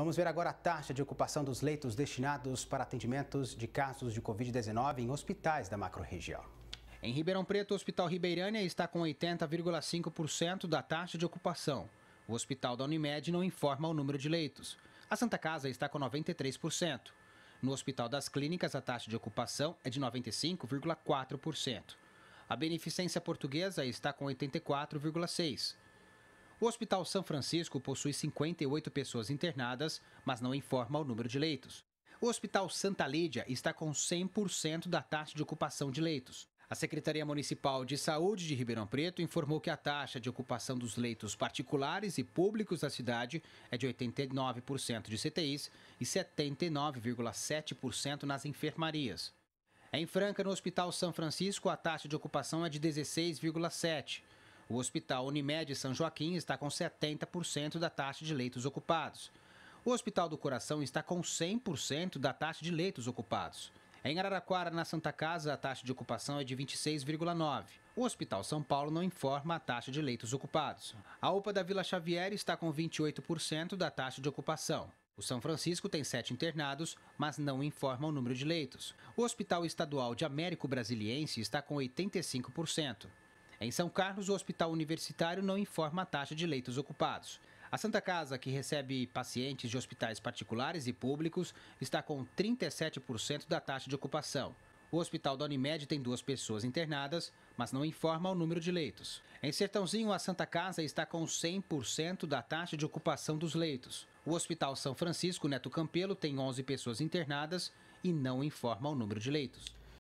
Vamos ver agora a taxa de ocupação dos leitos destinados para atendimentos de casos de Covid-19 em hospitais da macro-região. Em Ribeirão Preto, o Hospital Ribeirânia está com 80,5% da taxa de ocupação. O hospital da Unimed não informa o número de leitos. A Santa Casa está com 93%. No Hospital das Clínicas, a taxa de ocupação é de 95,4%. A Beneficência Portuguesa está com 84,6%. O Hospital São Francisco possui 58 pessoas internadas, mas não informa o número de leitos. O Hospital Santa Lídia está com 100% da taxa de ocupação de leitos. A Secretaria Municipal de Saúde de Ribeirão Preto informou que a taxa de ocupação dos leitos particulares e públicos da cidade é de 89% de CTIs e 79,7% nas enfermarias. Em Franca, no Hospital São Francisco, a taxa de ocupação é de 16,7%. O Hospital Unimed São Joaquim está com 70% da taxa de leitos ocupados. O Hospital do Coração está com 100% da taxa de leitos ocupados. Em Araraquara, na Santa Casa, a taxa de ocupação é de 26,9. O Hospital São Paulo não informa a taxa de leitos ocupados. A UPA da Vila Xavier está com 28% da taxa de ocupação. O São Francisco tem sete internados, mas não informa o número de leitos. O Hospital Estadual de Américo Brasiliense está com 85%. Em São Carlos, o hospital universitário não informa a taxa de leitos ocupados. A Santa Casa, que recebe pacientes de hospitais particulares e públicos, está com 37% da taxa de ocupação. O hospital da Unimed tem duas pessoas internadas, mas não informa o número de leitos. Em Sertãozinho, a Santa Casa está com 100% da taxa de ocupação dos leitos. O Hospital São Francisco Neto Campelo tem 11 pessoas internadas e não informa o número de leitos.